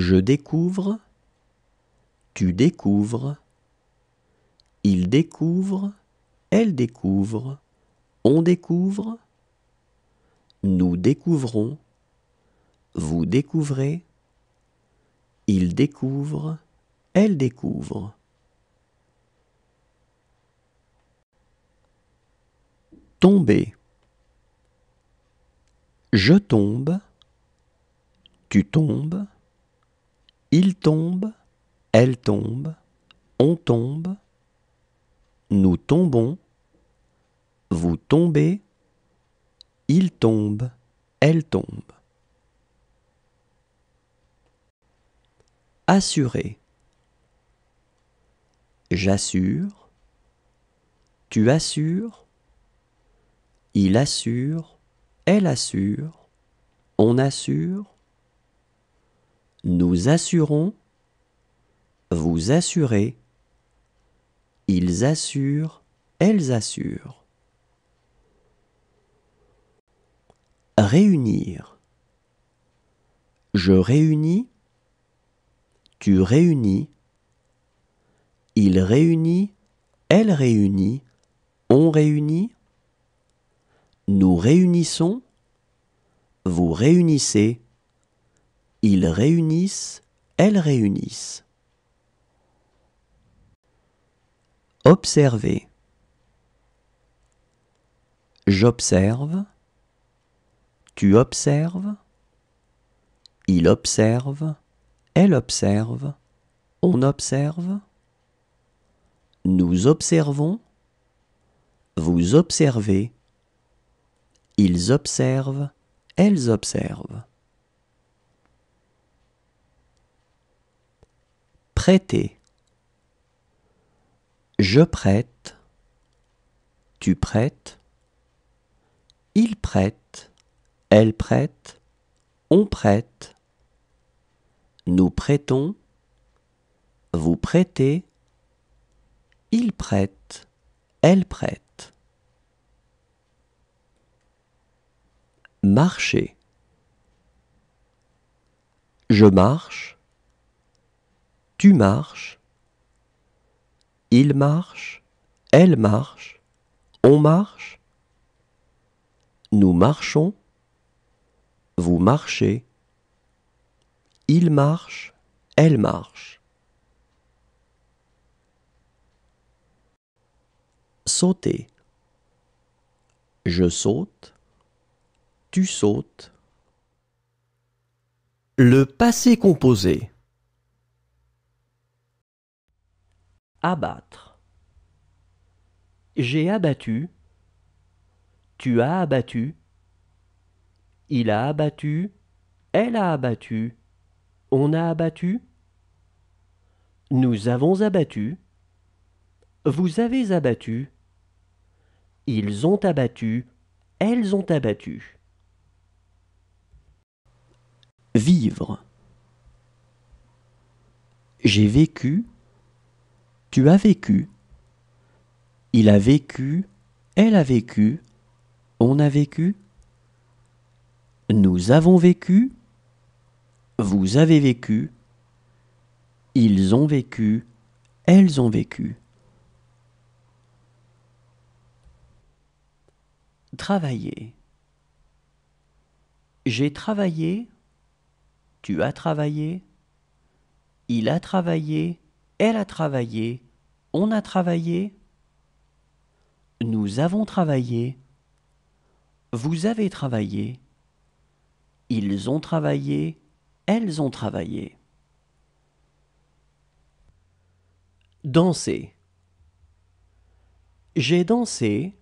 Je découvre, tu découvres, il découvre, elle découvre, on découvre, nous découvrons, vous découvrez, il découvre, elle découvre. Tomber. Je tombe, tu tombes, il tombe, elle tombe, on tombe, nous tombons, vous tombez, il tombe, elle tombe. Assurer. J'assure, tu assures, il assure, elle assure, on assure, nous assurons, vous assurez, ils assurent, elles assurent. Réunir. Je réunis, tu réunis, il réunit, elle réunit, on réunit, nous réunissons, vous réunissez, ils réunissent, elles réunissent. Observer. J'observe. Tu observes. Il observe. Elle observe. On observe. Nous observons. Vous observez. Ils observent. Elles observent. Prêter. Je prête. Tu prêtes. Il prête. Elle prête. On prête. Nous prêtons. Vous prêtez. Il prête. Elle prête. Marcher. Je marche tu marches, il marche, elle marche, on marche, nous marchons, vous marchez, il marche, elle marche. Sauter. Je saute, tu sautes. Le passé composé. Abattre. J'ai abattu. Tu as abattu. Il a abattu. Elle a abattu. On a abattu. Nous avons abattu. Vous avez abattu. Ils ont abattu. Elles ont abattu. Vivre. J'ai vécu. Tu as vécu. Il a vécu. Elle a vécu. On a vécu. Nous avons vécu. Vous avez vécu. Ils ont vécu. Elles ont vécu. Travailler. J'ai travaillé. Tu as travaillé. Il a travaillé. Elle a travaillé. On a travaillé. Nous avons travaillé. Vous avez travaillé. Ils ont travaillé. Elles ont travaillé. Danser. J'ai dansé.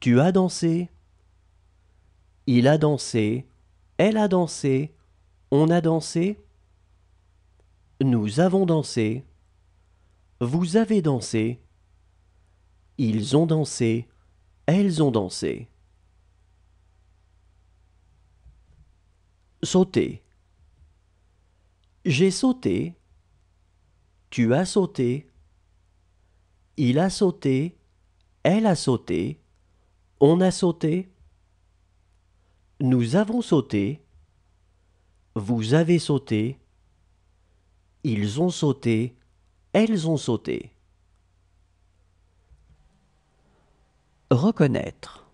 Tu as dansé. Il a dansé. Elle a dansé. On a dansé. Nous avons dansé. Vous avez dansé. Ils ont dansé. Elles ont dansé. Sauter. J'ai sauté. Tu as sauté. Il a sauté. Elle a sauté. On a sauté. Nous avons sauté. Vous avez sauté. Ils ont sauté. Elles ont sauté. Reconnaître.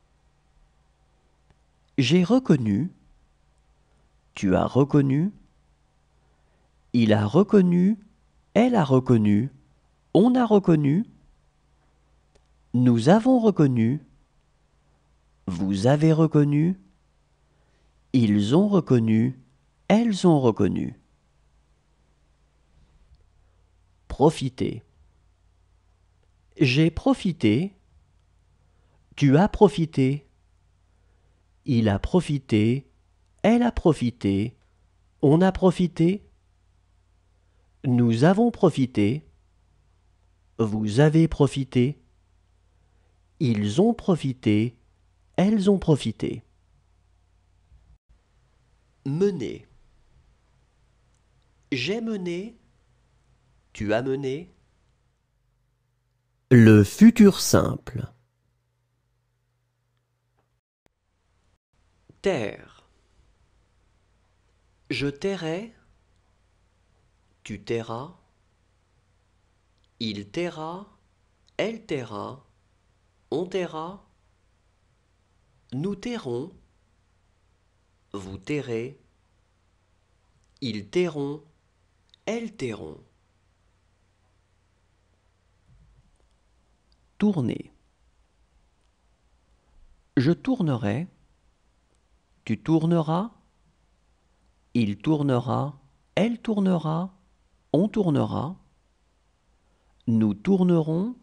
J'ai reconnu. Tu as reconnu. Il a reconnu. Elle a reconnu. On a reconnu. Nous avons reconnu. Vous avez reconnu. Ils ont reconnu. Elles ont reconnu. Profiter. J'ai profité. Tu as profité. Il a profité. Elle a profité. On a profité. Nous avons profité. Vous avez profité. Ils ont profité. Elles ont profité. Mener. J'ai mené tu as mené Le futur simple. Terre. Je tairai. Tu tairas. Il taira. Elle taira. On taira. Nous tairons. Vous tairez. Ils tairont. Elles tairont. Tourner. Je tournerai. Tu tourneras. Il tournera. Elle tournera. On tournera. Nous tournerons.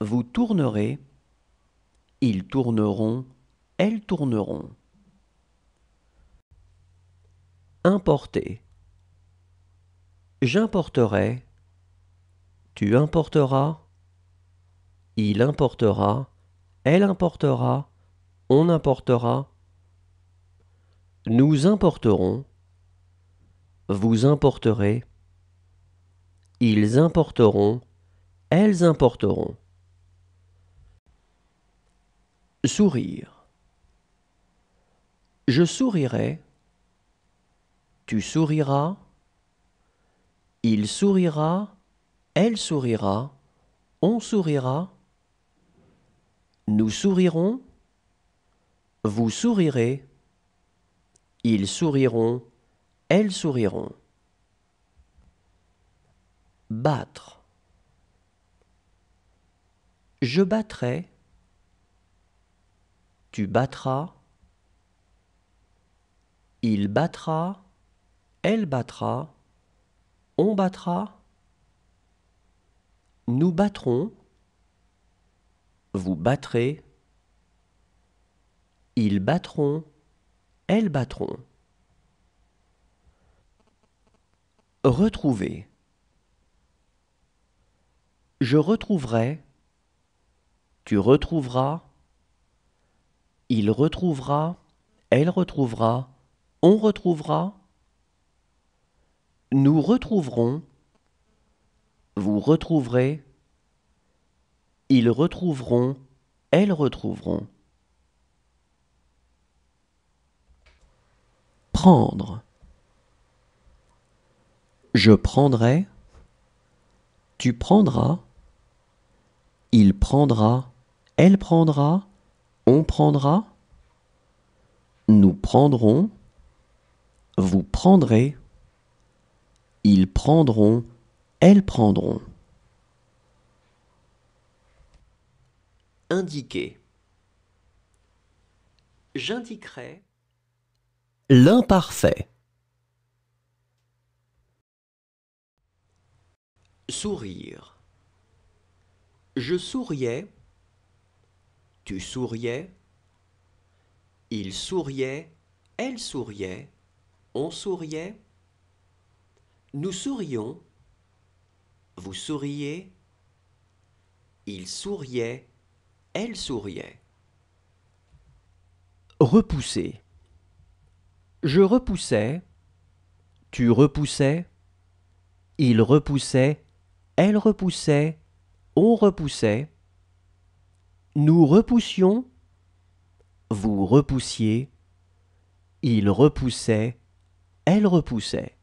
Vous tournerez. Ils tourneront. Elles tourneront. Importer. J'importerai. Tu importeras il importera, elle importera, on importera, nous importerons, vous importerez, ils importeront, elles importeront. Sourire. Je sourirai, tu souriras, il sourira, elle sourira, on sourira. Nous sourirons, vous sourirez, ils souriront, elles souriront. Battre. Je battrai, tu battras, il battra, elle battra, on battra, nous battrons, vous battrez. Ils battront. Elles battront. Retrouver. Je retrouverai. Tu retrouveras. Il retrouvera. Elle retrouvera. On retrouvera. Nous retrouverons. Vous retrouverez. Ils retrouveront, elles retrouveront. Prendre. Je prendrai. Tu prendras. Il prendra. Elle prendra. On prendra. Nous prendrons. Vous prendrez. Ils prendront. Elles prendront. indiquer. J'indiquerai l'imparfait. Sourire. Je souriais. Tu souriais. Il souriait. Elle souriait. On souriait. Nous sourions. Vous souriez. Il souriait. Elle souriait. Repousser. Je repoussais. Tu repoussais. Il repoussait. Elle repoussait. On repoussait. Nous repoussions. Vous repoussiez. Il repoussait. Elle repoussait.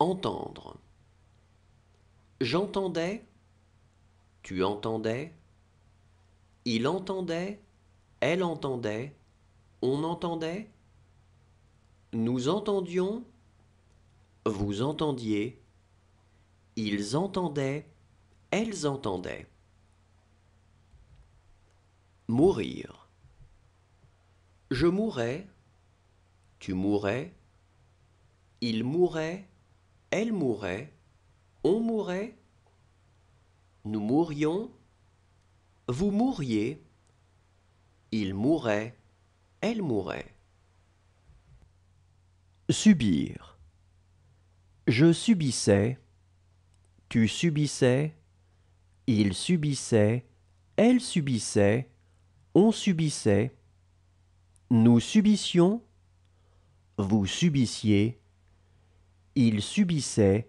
Entendre. J'entendais. Tu entendais Il entendait Elle entendait On entendait Nous entendions Vous entendiez Ils entendaient Elles entendaient Mourir Je mourais Tu mourais Il mourait Elle mourait On mourait nous mourions. Vous mouriez. Il mourait. Elle mourait. Subir. Je subissais. Tu subissais. Il subissait. Elle subissait. On subissait. Nous subissions. Vous subissiez. Il subissait.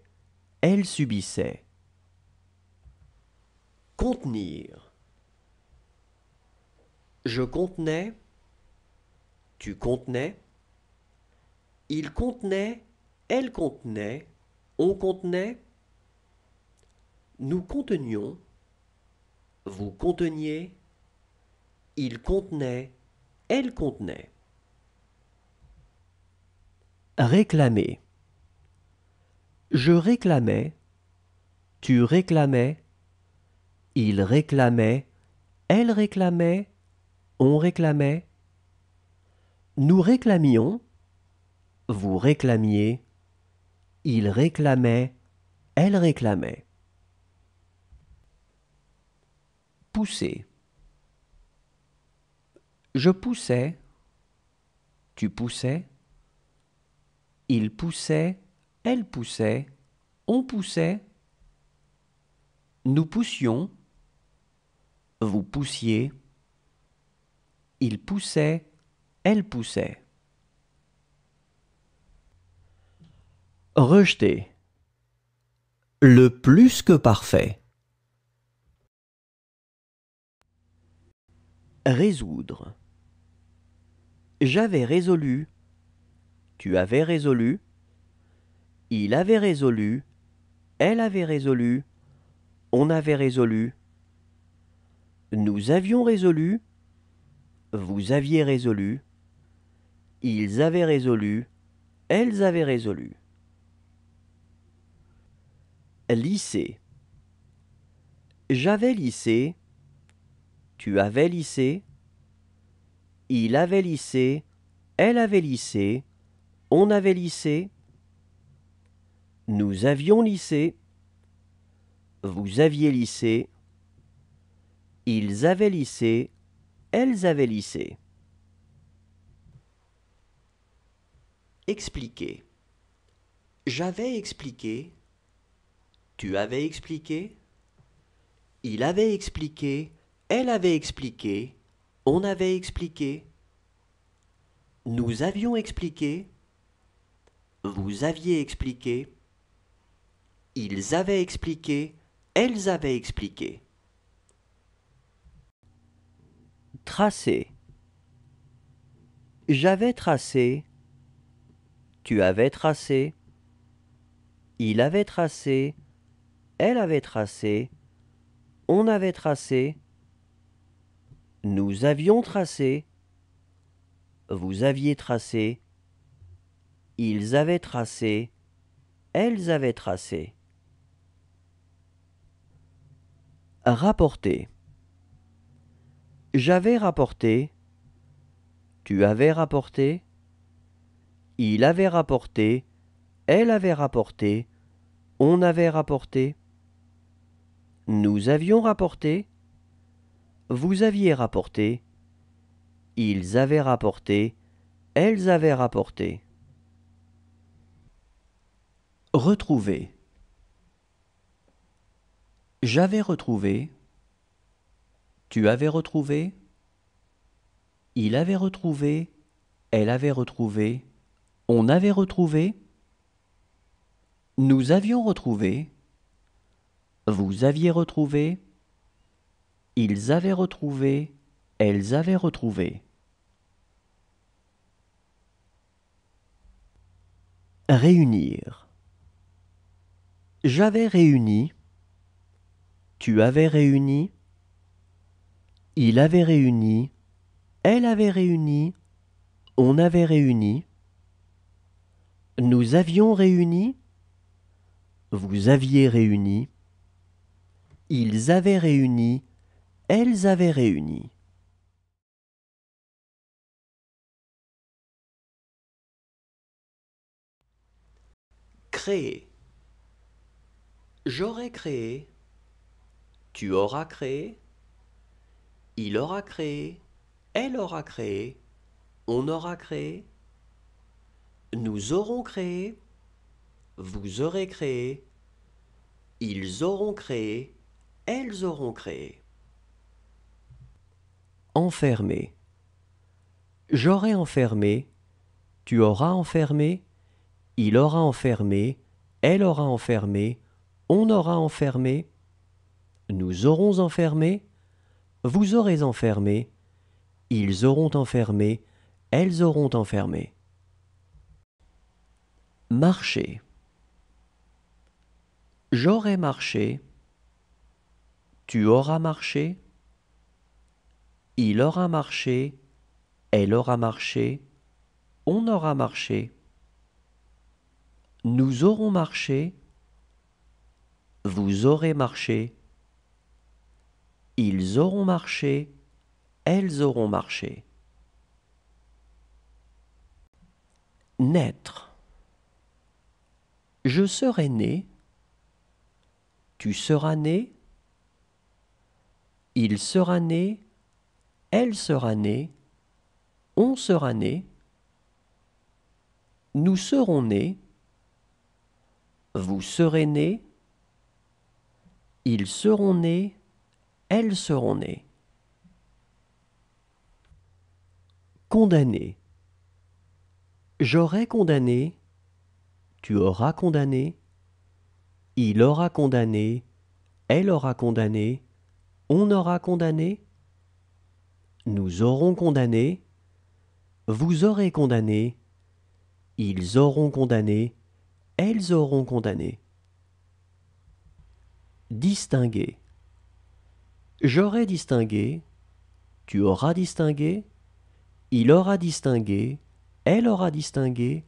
Elle subissait. Contenir. Je contenais. Tu contenais. Il contenait. Elle contenait. On contenait. Nous contenions. Vous conteniez. Il contenait. Elle contenait. Réclamer. Je réclamais. Tu réclamais. Il réclamait, elle réclamait, on réclamait. Nous réclamions, vous réclamiez, il réclamait, elle réclamait. Pousser. Je poussais, tu poussais, il poussait, elle poussait, on poussait, nous poussions, vous poussiez. Il poussait. Elle poussait. Rejeté. Le plus que parfait. Résoudre. J'avais résolu. Tu avais résolu. Il avait résolu. Elle avait résolu. On avait résolu. Nous avions résolu. Vous aviez résolu. Ils avaient résolu. Elles avaient résolu. Lycée. J'avais lycée. Tu avais lycée. Il avait lycée. Elle avait lycée. On avait lycée. Nous avions lycée. Vous aviez lycée. Ils avaient lissé, elles avaient lissé. Expliquer. J'avais expliqué, tu avais expliqué, il avait expliqué, elle avait expliqué, on avait expliqué, nous avions expliqué, vous aviez expliqué, ils avaient expliqué, elles avaient expliqué. Tracé. J'avais tracé. Tu avais tracé. Il avait tracé. Elle avait tracé. On avait tracé. Nous avions tracé. Vous aviez tracé. Ils avaient tracé. Elles avaient tracé. Rapporter. J'avais rapporté, tu avais rapporté, il avait rapporté, elle avait rapporté, on avait rapporté, nous avions rapporté, vous aviez rapporté, ils avaient rapporté, elles avaient rapporté. Retrouver. J'avais retrouvé, tu avais retrouvé Il avait retrouvé Elle avait retrouvé On avait retrouvé Nous avions retrouvé Vous aviez retrouvé Ils avaient retrouvé Elles avaient retrouvé Réunir J'avais réuni. Tu avais réuni. Il avait réuni, elle avait réuni, on avait réuni, nous avions réuni, vous aviez réuni, ils avaient réuni, elles avaient réuni. Créer. J'aurais créé, tu auras créé, il aura créé, elle aura créé, on aura créé, nous aurons créé, vous aurez créé, ils auront créé, elles auront créé. Enfermé. J'aurai enfermé, tu auras enfermé, il aura enfermé, elle aura enfermé, on aura enfermé, nous aurons enfermé, vous aurez enfermé, ils auront enfermé, elles auront enfermé. Marcher. J'aurai marché, tu auras marché, il aura marché, elle aura marché, on aura marché. Nous aurons marché, vous aurez marché, ils auront marché, elles auront marché. Naître. Je serai né, tu seras né, il sera né, elle sera née, on sera né, nous serons nés, vous serez nés, ils seront nés, elles seront nées. Condamné. J'aurai condamné, tu auras condamné, il aura condamné, elle aura condamné, on aura condamné, nous aurons condamné, vous aurez condamné, ils auront condamné, elles auront condamné. Distinguer. J'aurai distingué, tu auras distingué, il aura distingué, elle aura distingué,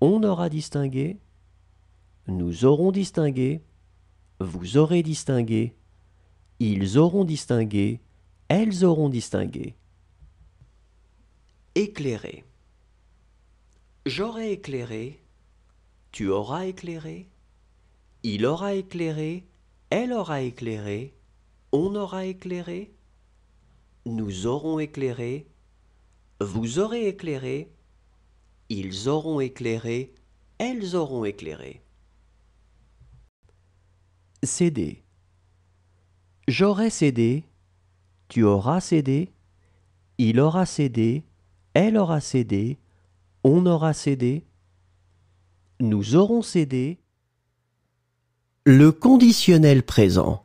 on aura distingué, nous aurons distingué, vous aurez distingué, ils auront distingué, elles auront distingué. Éclairé, J'aurai éclairé, tu auras éclairé, il aura éclairé, elle aura éclairé, on aura éclairé, nous aurons éclairé, vous aurez éclairé, ils auront éclairé, elles auront éclairé. Céder. J'aurai cédé, tu auras cédé, il aura cédé, elle aura cédé, on aura cédé, nous aurons cédé. Le conditionnel présent.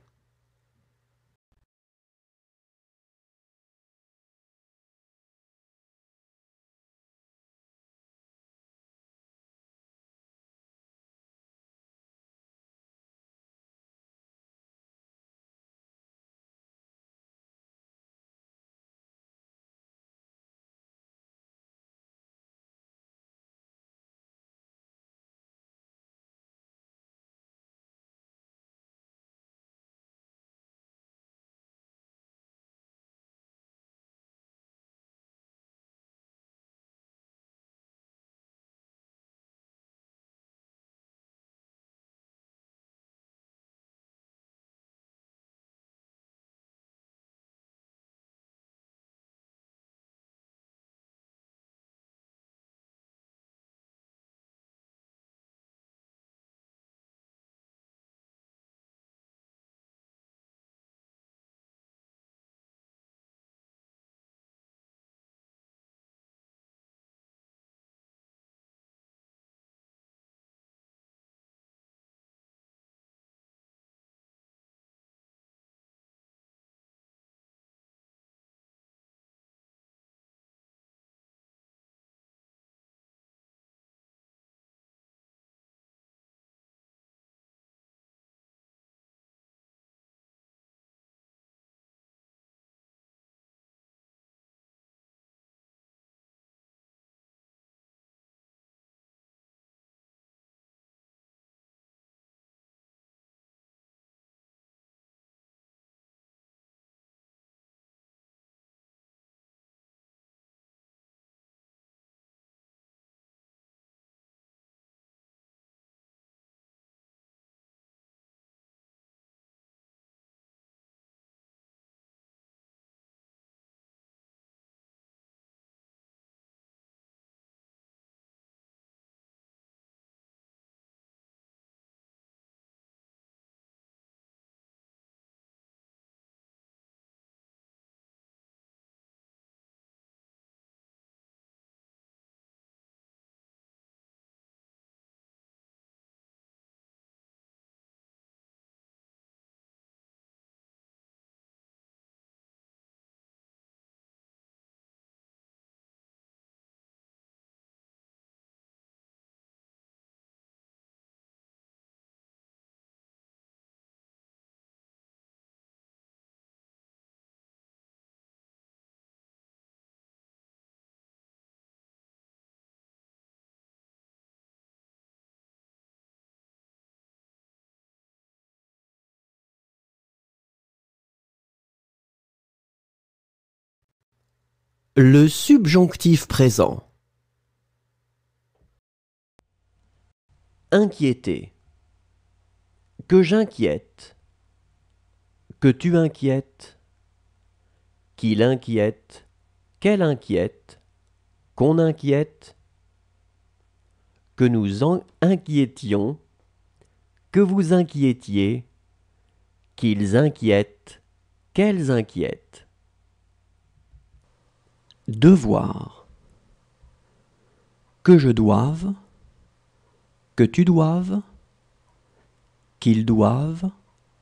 Le subjonctif présent. Inquiéter. Que j'inquiète. Que tu inquiètes. Qu'il inquiète. Qu'elle inquiète. Qu'on inquiète. Que nous inquiétions. Que vous inquiétiez. Qu'ils inquiètent. Qu'elles inquiètent. Devoir. Que je doive, que tu doives, qu'ils doivent,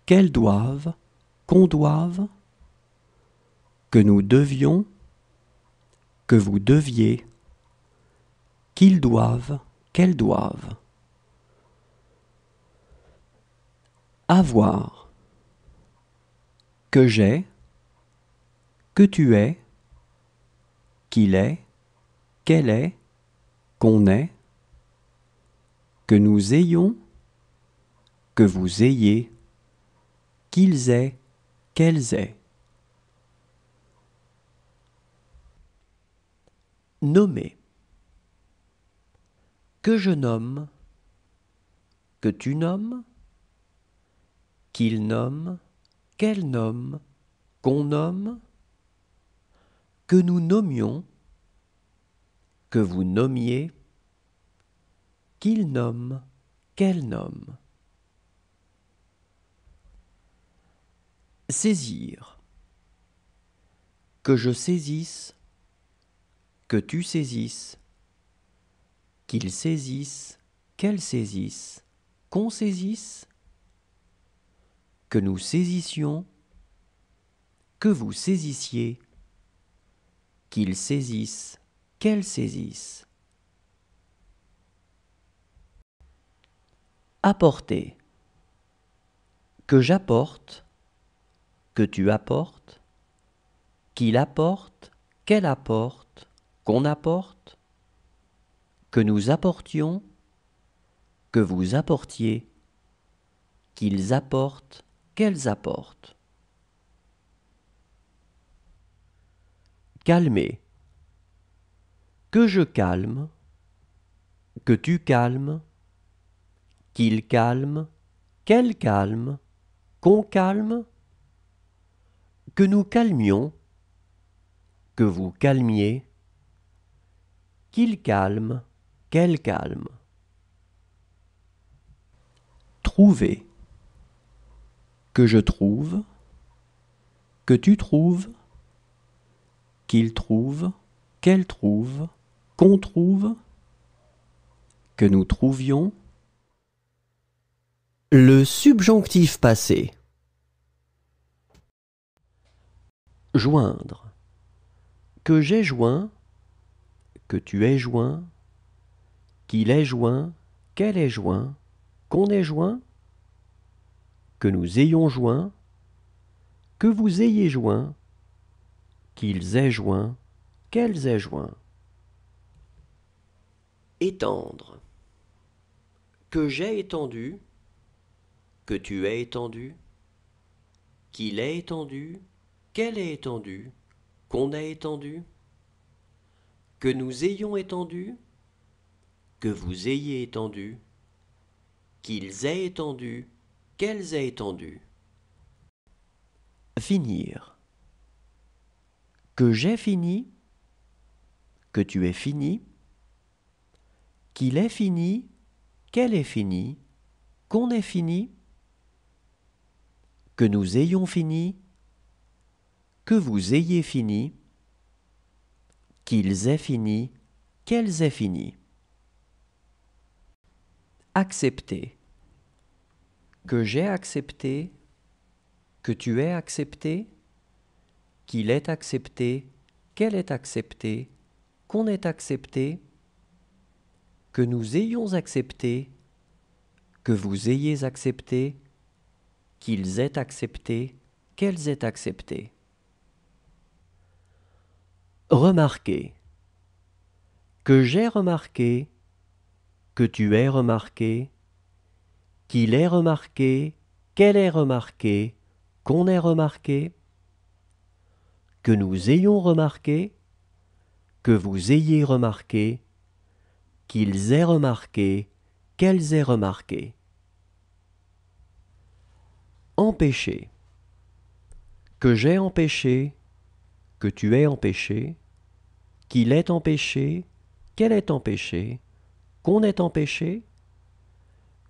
qu'elles doivent, qu'on doive, que nous devions, que vous deviez, qu'ils doivent, qu'elles doivent. Avoir. Que j'ai, que tu es, qu'il est, qu'elle est, qu'on est, que nous ayons, que vous ayez, qu'ils aient, qu'elles aient. Nommer. Que je nomme, que tu nommes, qu'il nomme, qu'elle nomme, qu'on nomme, que nous nommions, que vous nommiez, qu'il nomme, qu'elle nomme. Saisir. Que je saisisse, que tu saisisses, qu'il saisisse, qu'elle saisisse, qu'on saisisse, que nous saisissions, que vous saisissiez, qu'ils saisissent, qu'elles saisissent. Apporter. Que j'apporte, que tu apportes, qu'il apporte, qu'elle apporte, qu'on apporte, que nous apportions, que vous apportiez, qu'ils apportent, qu'elles apportent. Calmer. Que je calme, que tu calmes, qu'il calme, qu'elle calme, qu'on calme, que nous calmions, que vous calmiez, qu'il calme, qu'elle calme. Trouver. Que je trouve, que tu trouves, qu'il trouve, qu'elle trouve, qu'on trouve, que nous trouvions. Le subjonctif passé. Joindre. Que j'ai joint, que tu es joint, qu'il est joint, qu'elle est joint, qu'on ait joint, que nous ayons joint, que vous ayez joint, qu'ils aient joint, qu'elles aient joint. Étendre. Que j'ai étendu, que tu as étendu, qu'il ait étendu, qu'elle ait étendu, qu'on ait étendu, que nous ayons étendu, que vous ayez étendu, qu'ils aient étendu, qu'elles aient étendu. Finir que j'ai fini, que tu es fini, qu'il est fini, qu'elle est finie, qu'on est fini, que nous ayons fini, que vous ayez fini, qu'ils aient fini, qu'elles aient fini. Accepter. Que j'ai accepté, que tu aies accepté, qu'il est accepté, qu'elle est acceptée, qu'on est accepté, que nous ayons accepté, que vous ayez accepté, qu'ils aient accepté, qu'elles aient accepté. Remarquez. Que j'ai remarqué, que tu aies remarqué, qu'il ait remarqué, qu'elle ait remarqué, qu'on ait remarqué que nous ayons remarqué, que vous ayez remarqué, qu'ils aient remarqué, qu'elles aient remarqué. Empêcher. Que j'ai empêché, que tu aies empêché, qu'il ait empêché, qu'elle est empêché »« qu'on ait empêché,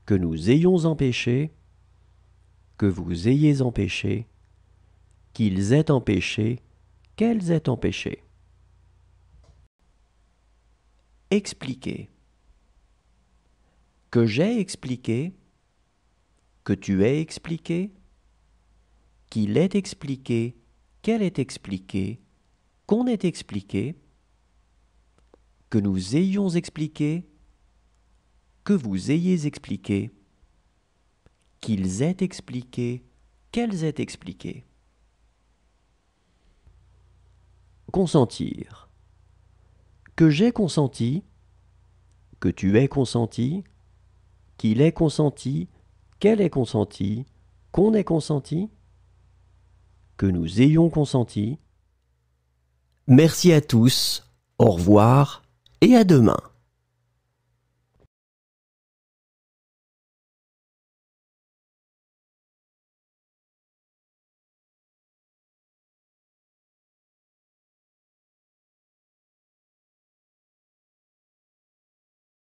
que nous ayons empêché, que vous ayez empêché, qu'ils aient empêché, qu'elles aient empêchées. Expliquer. Que j'ai expliqué, que tu aies expliqué, qu'il est expliqué, qu'elle est expliqué, qu'on est expliqué, que nous ayons expliqué, que vous ayez expliqué, qu'ils aient expliqué, qu'elles aient expliqué. Consentir. Que j'ai consenti, que tu aies consenti, qu'il ait consenti, qu'elle ait consenti, qu'on ait consenti, que nous ayons consenti. Merci à tous, au revoir et à demain.